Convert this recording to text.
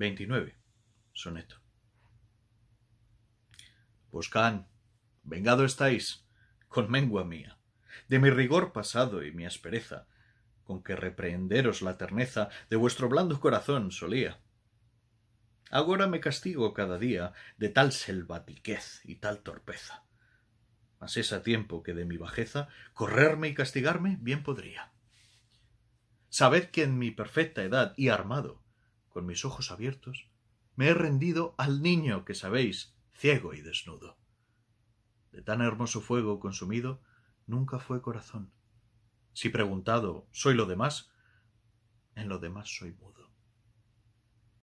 29. Soneto. can vengado estáis, con mengua mía, de mi rigor pasado y mi aspereza, con que reprehenderos la terneza de vuestro blando corazón solía. Agora me castigo cada día de tal selvatiquez y tal torpeza. Mas es a tiempo que de mi bajeza correrme y castigarme bien podría. Sabed que en mi perfecta edad y armado con mis ojos abiertos, me he rendido al niño que sabéis, ciego y desnudo. De tan hermoso fuego consumido, nunca fue corazón. Si preguntado, soy lo demás, en lo demás soy mudo.